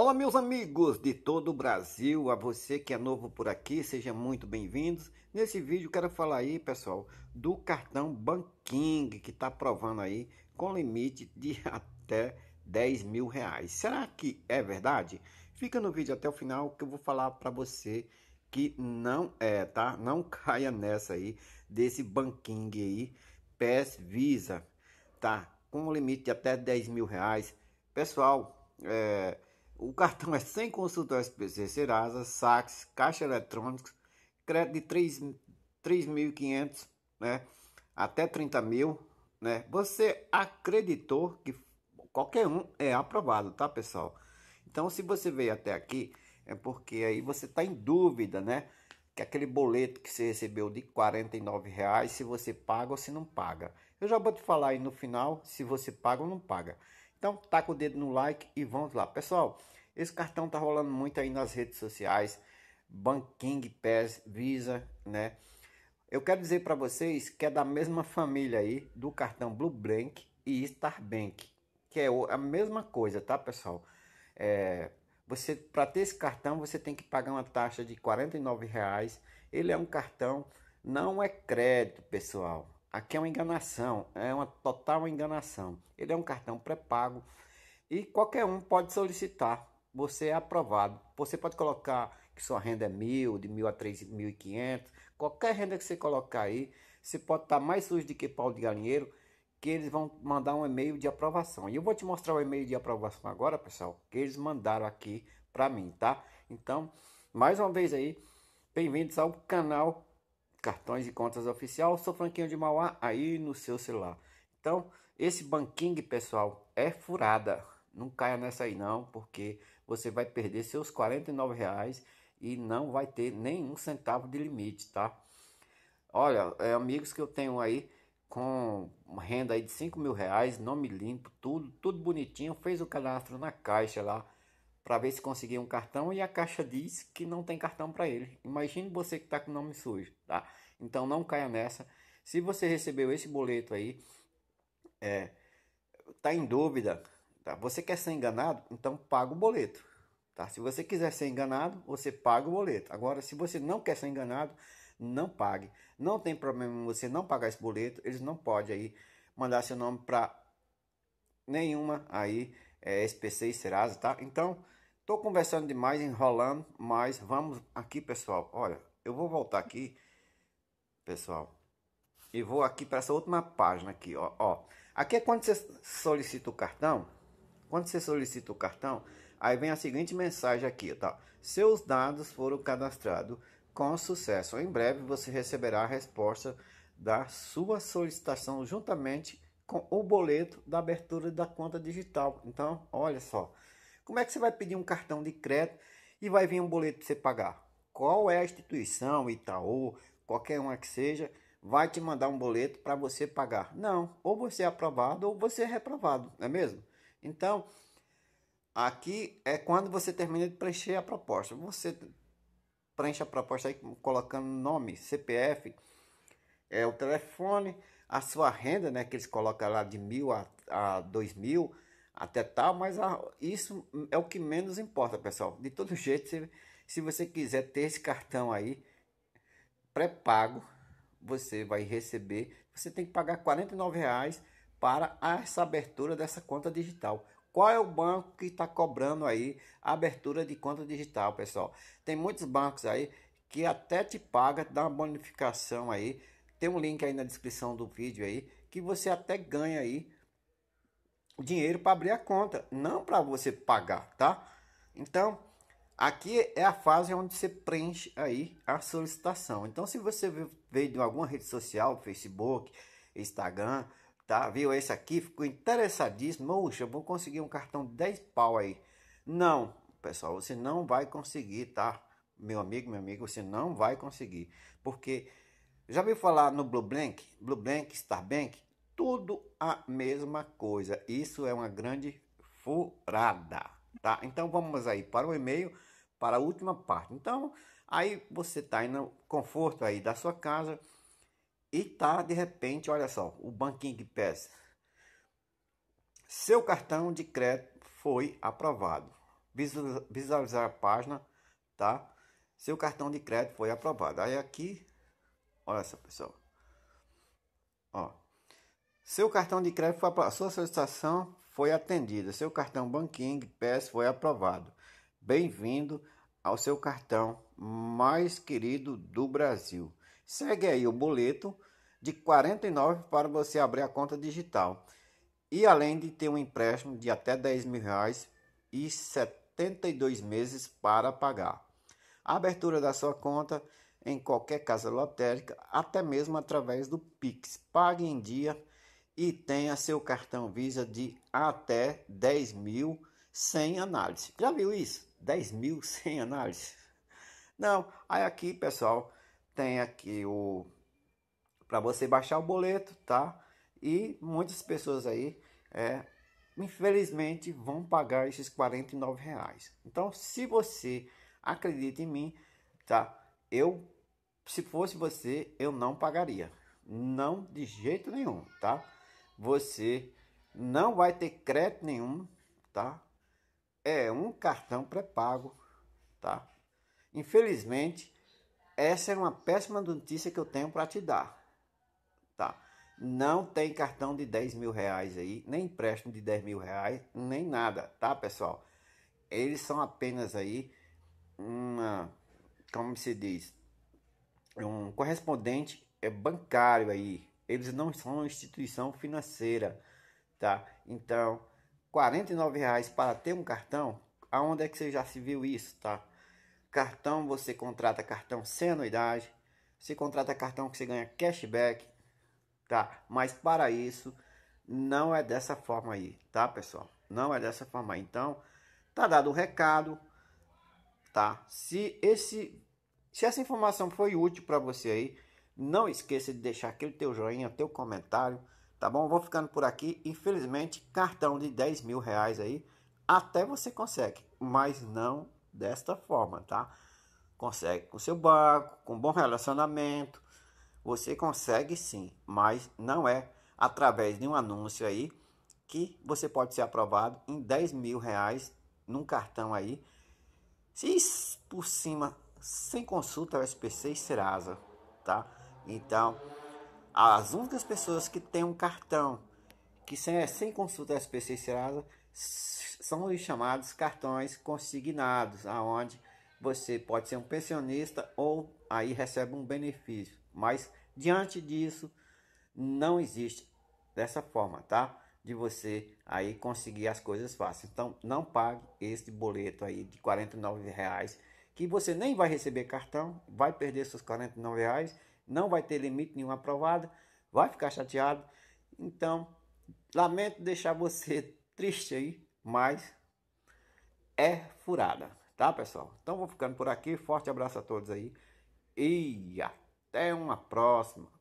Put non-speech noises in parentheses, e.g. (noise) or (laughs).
Olá, meus amigos de todo o Brasil, a você que é novo por aqui, seja muito bem-vindos. Nesse vídeo quero falar aí, pessoal, do cartão Banking, que está provando aí com limite de (laughs) até 10 mil reais. Será que é verdade? Fica no vídeo até o final que eu vou falar para você que não é, tá? Não (laughs) caia nessa aí, desse Banking aí, PES Visa, tá? Com um limite de até 10 mil reais. Pessoal, é o cartão é sem consultar SPC Serasa, Sax, caixa eletrônicos, crédito de 3.500 né, até 30 mil. Né? Você acreditou que qualquer um é aprovado, tá pessoal? Então, se você veio até aqui, é porque aí você está em dúvida, né? Que aquele boleto que você recebeu de 49 reais, se você paga ou se não paga. Eu já vou te falar aí no final se você paga ou não paga. Então, taca o dedo no like e vamos lá. Pessoal, esse cartão tá rolando muito aí nas redes sociais, Banking, PES, Visa, né? Eu quero dizer para vocês que é da mesma família aí do cartão Blue Bank e Star Bank, que é a mesma coisa, tá, pessoal? É, você para ter esse cartão você tem que pagar uma taxa de R$ reais. Ele é um cartão, não é crédito, pessoal. Aqui é uma enganação, é uma total enganação. Ele é um cartão pré-pago e qualquer um pode solicitar você é aprovado. Você pode colocar que sua renda é mil, de mil a três mil e quinhentos, qualquer renda que você colocar aí, você pode estar mais sujo do que pau de galinheiro, que eles vão mandar um e-mail de aprovação. E eu vou te mostrar o e-mail de aprovação agora, pessoal, que eles mandaram aqui para mim, tá? Então, mais uma vez aí, bem-vindos ao canal Cartões e Contas Oficial. Eu sou Franquinho de Mauá, aí no seu celular. Então, esse banking, pessoal, é furada. Não caia nessa aí não, porque você vai perder seus 49 reais e não vai ter nenhum centavo de limite, tá? Olha, é, amigos que eu tenho aí com renda aí de 5 mil reais, nome limpo, tudo, tudo bonitinho, fez o cadastro na caixa lá para ver se conseguia um cartão e a caixa diz que não tem cartão para ele. Imagine você que está com nome sujo, tá? Então não caia nessa. Se você recebeu esse boleto aí, é, tá em dúvida, Tá? Você quer ser enganado? Então paga o boleto. Tá? Se você quiser ser enganado, você paga o boleto. Agora, se você não quer ser enganado, não pague. Não tem problema você não pagar esse boleto. Eles não podem aí mandar seu nome para nenhuma aí é, SPC e Serasa, tá? Então, tô conversando demais, enrolando, mas vamos aqui, pessoal. Olha, eu vou voltar aqui, pessoal. E vou aqui para essa última página aqui, ó, ó. Aqui é quando você solicita o cartão, quando você solicita o cartão, aí vem a seguinte mensagem aqui, tá? Seus dados foram cadastrados com sucesso. Em breve você receberá a resposta da sua solicitação juntamente com o boleto da abertura da conta digital. Então, olha só. Como é que você vai pedir um cartão de crédito e vai vir um boleto para você pagar? Qual é a instituição, Itaú, qualquer uma que seja, vai te mandar um boleto para você pagar? Não, ou você é aprovado ou você é reprovado, não é mesmo? Então, aqui é quando você termina de preencher a proposta. Você preenche a proposta aí colocando nome, CPF, é, o telefone, a sua renda, né? Que eles colocam lá de mil a, a dois mil até tal, mas a, isso é o que menos importa, pessoal. De todo (laughs) jeito, se, se você quiser ter esse cartão aí pré-pago, você vai receber. Você tem que pagar R$ reais para essa abertura dessa conta digital. Qual é o banco que está cobrando aí a abertura de conta digital, pessoal? Tem muitos bancos aí que até te paga, dá uma bonificação aí. Tem um link aí na descrição do vídeo aí que você até ganha aí dinheiro para abrir a conta, não para você pagar, tá? Então, aqui é a fase onde você preenche aí a solicitação. Então, se você veio de alguma rede social, Facebook, Instagram, tá? Viu esse aqui? Ficou interessadíssimo. Puxa, vou conseguir um cartão de 10 pau aí. Não, pessoal, você não vai conseguir, tá? Meu amigo, meu amigo, você não vai conseguir. Porque já viu falar no Blue Blank, Blue Blank, Star Bank? Tudo a mesma coisa. Isso é uma grande furada, tá? Então vamos aí para o e-mail, para a última parte. Então, aí você tá aí no conforto aí da sua casa e tá, de repente, olha só, o banquinho que pesa. Seu cartão de crédito foi aprovado. Visualizar a página, tá? Seu cartão de crédito foi aprovado. Aí aqui, olha só, pessoal. Ó. Seu cartão de crédito foi aprovado. Sua solicitação foi atendida. Seu cartão Banking PES foi aprovado. Bem-vindo ao seu cartão mais querido do Brasil segue aí o boleto de 49 para você abrir a conta digital. E além de ter um empréstimo de até 10 mil reais e 72 meses para pagar. A abertura da sua conta em qualquer casa lotérica, até mesmo através do Pix. Pague em dia e tenha seu cartão Visa de até 10 mil sem análise. Já viu isso? 10 mil (laughs) sem análise? Não, aí aqui pessoal tem aqui o para você baixar o boleto, tá? E muitas pessoas aí, é, infelizmente, vão pagar esses 49 reais. Então, se você acredita em mim, tá? Eu, se fosse você, eu não pagaria, não de jeito nenhum, tá? Você não vai ter crédito nenhum, tá? É um cartão pré-pago, tá? Infelizmente, essa é uma péssima notícia que eu tenho para te dar. Tá? Não tem cartão de 10 mil reais aí, nem empréstimo de 10 mil reais, nem nada, tá pessoal? Eles são apenas aí uma, como se diz, um correspondente é bancário aí. Eles não são uma instituição financeira, tá? Então, R$ reais para ter um cartão, aonde é que você já se viu isso, tá? Cartão você contrata cartão sem anuidade. Você contrata cartão que você ganha cashback, tá? Mas para isso não é dessa forma aí, tá, pessoal? Não é dessa forma. Aí. Então, tá dado o recado, tá? Se esse se essa informação foi útil para você aí, não esqueça de deixar aquele teu joinha, teu comentário, tá bom? Vou ficando por aqui. Infelizmente, cartão de 10 mil reais aí, até você consegue, mas não desta forma, tá? Consegue com seu banco, com bom relacionamento, você consegue sim, mas não é através de um anúncio aí que você pode ser aprovado em 10 mil reais num cartão aí, se por cima, sem consulta ao SPC e Serasa, tá? Então, as únicas pessoas que têm um cartão que sem, é, sem consulta SPC e Serasa são os chamados cartões consignados, aonde você pode ser um pensionista ou aí recebe um benefício. Mas diante disso, não existe dessa forma, tá? De você aí conseguir as coisas fáceis. Então, não pague este boleto aí de R$ reais que você nem vai receber cartão, vai perder seus R$ reais, não vai ter limite nenhum aprovado, vai ficar chateado. Então, lamento deixar você triste aí, mas é furada, tá pessoal? Então vou ficando por aqui, forte abraço a todos aí e até uma próxima.